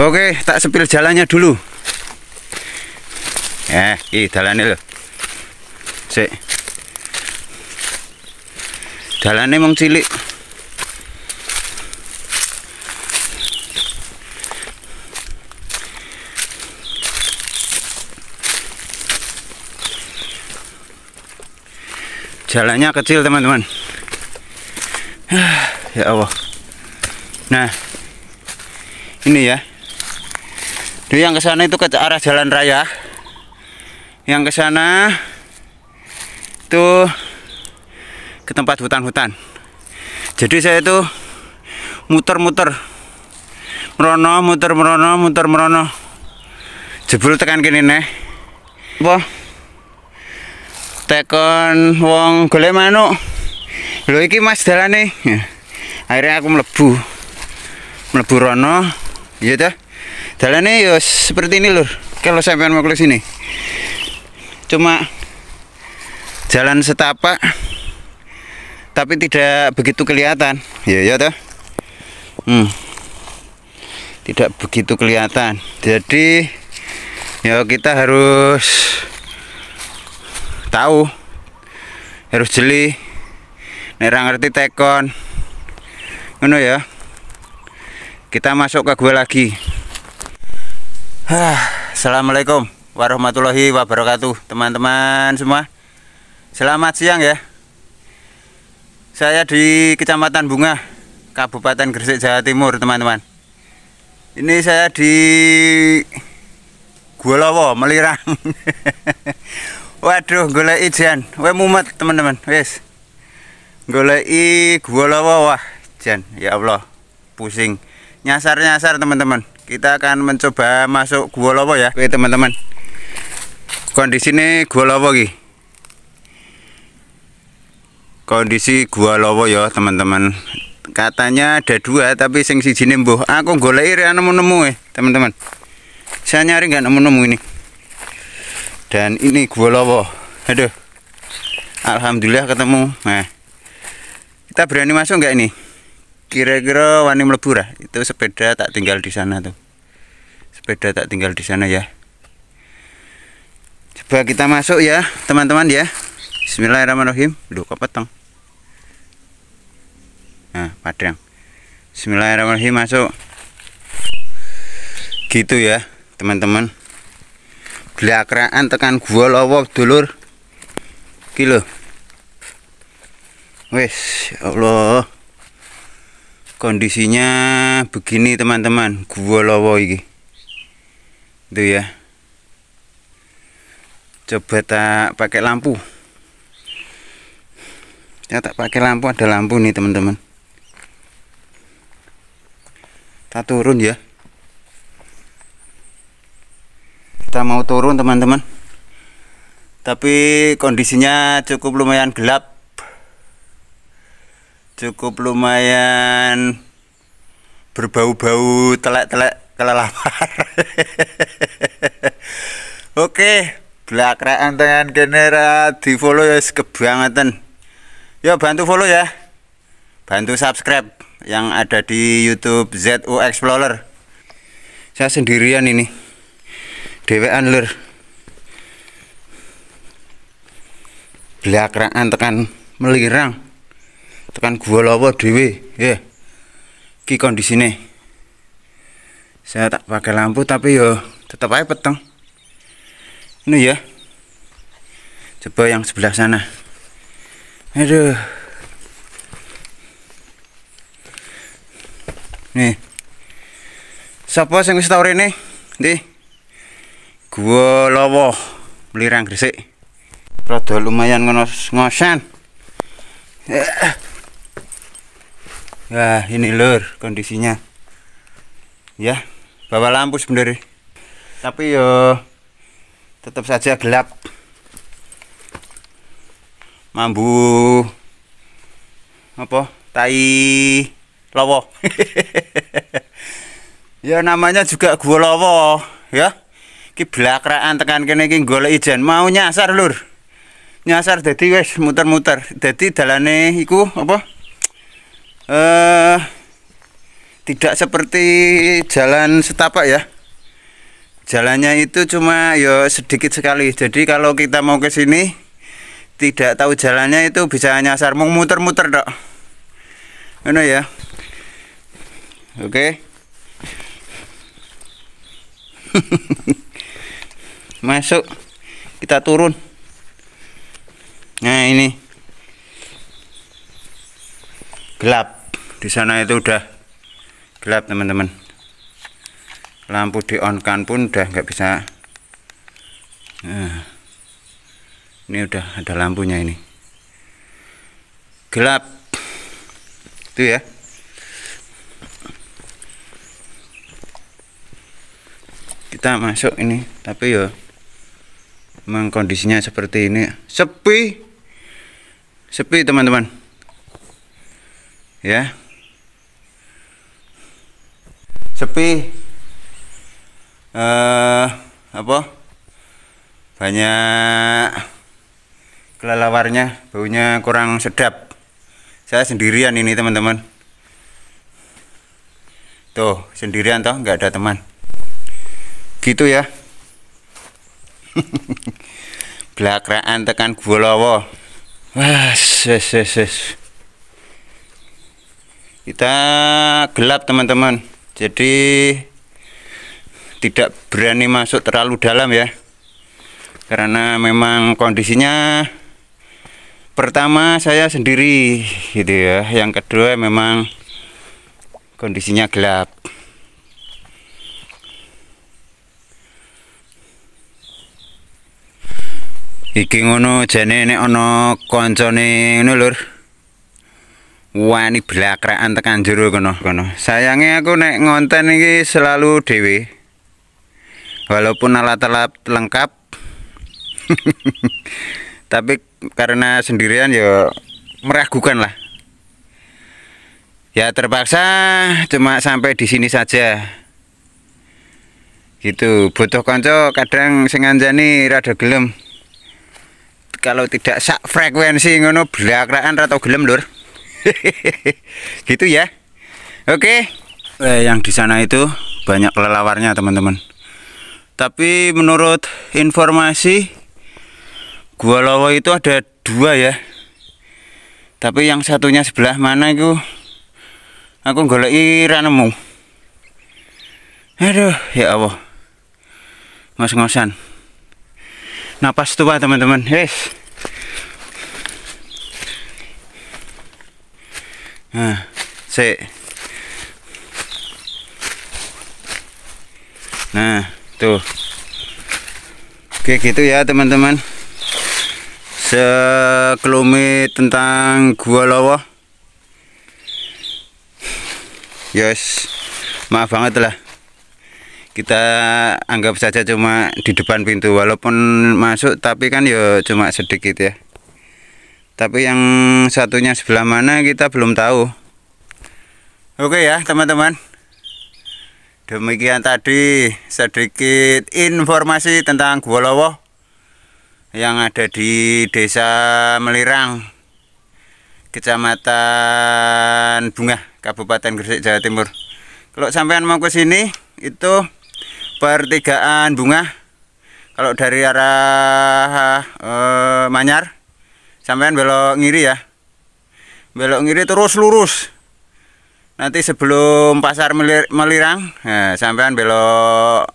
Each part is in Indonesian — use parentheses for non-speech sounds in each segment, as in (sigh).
Oke, tak sepil jalannya dulu. Ya, ih jalannya loh. Sik. Jalannya mong cilik. jalannya kecil teman-teman (sighs) ya Allah nah ini ya jadi yang ke sana itu ke arah jalan raya. Yang ke sana itu ke tempat hutan-hutan. Jadi saya itu muter-muter merono, muter merono, muter merono. Jebul tekan kene nih. Apa? Tekan wong golek manuk. Lho iki Mas dalane. Akhirnya aku mlebu. Mlebu rono, iya gitu jalannya ya seperti ini lur kalau sampai mau ke sini cuma jalan setapak tapi tidak begitu kelihatan ya ya toh hmm. tidak begitu kelihatan jadi ya kita harus tahu harus jeli ngerangerti ngerti tekon ngono ya kita masuk ke gue lagi Assalamualaikum warahmatullahi wabarakatuh teman-teman semua Selamat siang ya Saya di Kecamatan Bunga Kabupaten Gresik Jawa Timur teman-teman Ini saya di Gualowo Melirang (laughs) Waduh golek ijan Weh mumet teman-teman wes Golek Gualowo wah jan ya Allah pusing nyasar-nyasar teman-teman kita akan mencoba masuk gua lowo ya oke teman-teman kondisi ini gua lowo ki kondisi gua lowo ya teman-teman katanya ada dua tapi sing siji ini aku golek ya nemu-nemu ya teman-teman saya nyari nggak nemu-nemu ini dan ini gua lowo aduh Alhamdulillah ketemu nah kita berani masuk nggak ini kira-kira wani melebur itu sepeda tak tinggal di sana tuh sepeda tak tinggal di sana ya coba kita masuk ya teman-teman ya Bismillahirrahmanirrahim Duh kepeteng Nah padang Bismillahirrahmanirrahim masuk Gitu ya teman-teman Belakraan tekan gua lowok dulur Kilo Wes ya Allah Kondisinya begini teman-teman Gua lowok ini itu ya coba tak pakai lampu ya tak pakai lampu ada lampu nih teman-teman kita turun ya kita mau turun teman-teman tapi kondisinya cukup lumayan gelap cukup lumayan berbau-bau telek-telek kelelawar (laughs) oke belakraan tangan kenera di follow ya kebangetan yo bantu follow ya bantu subscribe yang ada di YouTube ZU Explorer saya sendirian ini DW Anler belakraan tekan melirang tekan gua lawa DW, ya yeah. ki ini saya tak pakai lampu tapi yo tetap aja peteng ini ya coba yang sebelah sana aduh nih siapa yang bisa tahu ini nih gua lowo belirang gresik rada lumayan ngos ngosan ya eh. ini lur kondisinya ya bawa lampu sebenarnya tapi yo tetap saja gelap mambu apa tai lowo (laughs) ya namanya juga gua lowo ya ki blakraan tekan kene iki golek ijen mau nyasar lur nyasar jadi wes muter-muter jadi dalane iku apa eh uh, tidak seperti jalan setapak ya jalannya itu cuma ya sedikit sekali jadi kalau kita mau ke sini tidak tahu jalannya itu bisa nyasar mau muter-muter dok mana ya oke (laughs) masuk kita turun nah ini gelap di sana itu udah gelap teman-teman lampu di on kan pun udah nggak bisa nah, ini udah ada lampunya ini gelap itu ya kita masuk ini tapi ya memang kondisinya seperti ini sepi sepi teman-teman ya sepi eh apa banyak kelelawarnya baunya kurang sedap saya sendirian ini teman-teman tuh sendirian toh nggak ada teman gitu ya (laughs) belakraan tekan golowo wes kita gelap teman-teman jadi tidak berani masuk terlalu dalam ya karena memang kondisinya pertama saya sendiri gitu ya yang kedua memang kondisinya gelap iki ngono jane nek ana kancane ngono lur wani belakraan tekan juru kono kono sayangnya aku nek ngonten ini selalu dewi walaupun alat-alat lengkap (laughs) tapi karena sendirian ya meragukan lah ya terpaksa cuma sampai di sini saja gitu butuh konco kadang sengaja nih rada gelem kalau tidak sak frekuensi ngono belakraan atau gelem lur (laughs) gitu ya oke eh, yang di sana itu banyak kelelawarnya teman-teman tapi menurut informasi gua lawa itu ada dua ya tapi yang satunya sebelah mana itu aku golek ranemu aduh ya Allah ngos-ngosan napas tua teman-teman yes Nah, se. Nah, tuh. Oke, gitu ya, teman-teman. sekelumit tentang gua lawa. Yes. Maaf banget lah. Kita anggap saja cuma di depan pintu walaupun masuk tapi kan ya cuma sedikit ya tapi yang satunya sebelah mana kita belum tahu oke ya teman-teman demikian tadi sedikit informasi tentang Gua Lowo yang ada di desa Melirang kecamatan Bunga Kabupaten Gresik Jawa Timur kalau sampean mau ke sini itu pertigaan Bunga kalau dari arah eh, Manyar sampean belok ngiri ya belok ngiri terus lurus nanti sebelum pasar melir, melirang nah, sampean belok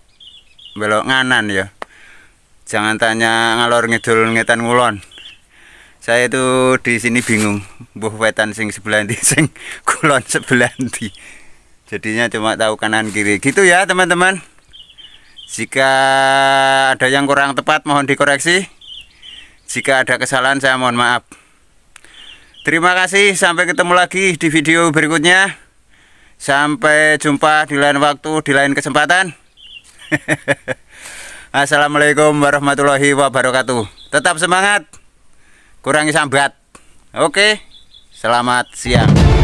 belok nganan ya jangan tanya ngalor ngidul ngetan ngulon saya itu di sini bingung buh wetan sing sebelah di (laughs) sing kulon sebelah di jadinya cuma tahu kanan kiri gitu ya teman-teman jika ada yang kurang tepat mohon dikoreksi jika ada kesalahan saya mohon maaf. Terima kasih, sampai ketemu lagi di video berikutnya. Sampai jumpa di lain waktu, di lain kesempatan. (laughs) Assalamualaikum warahmatullahi wabarakatuh. Tetap semangat, kurangi sambat. Oke, selamat siang.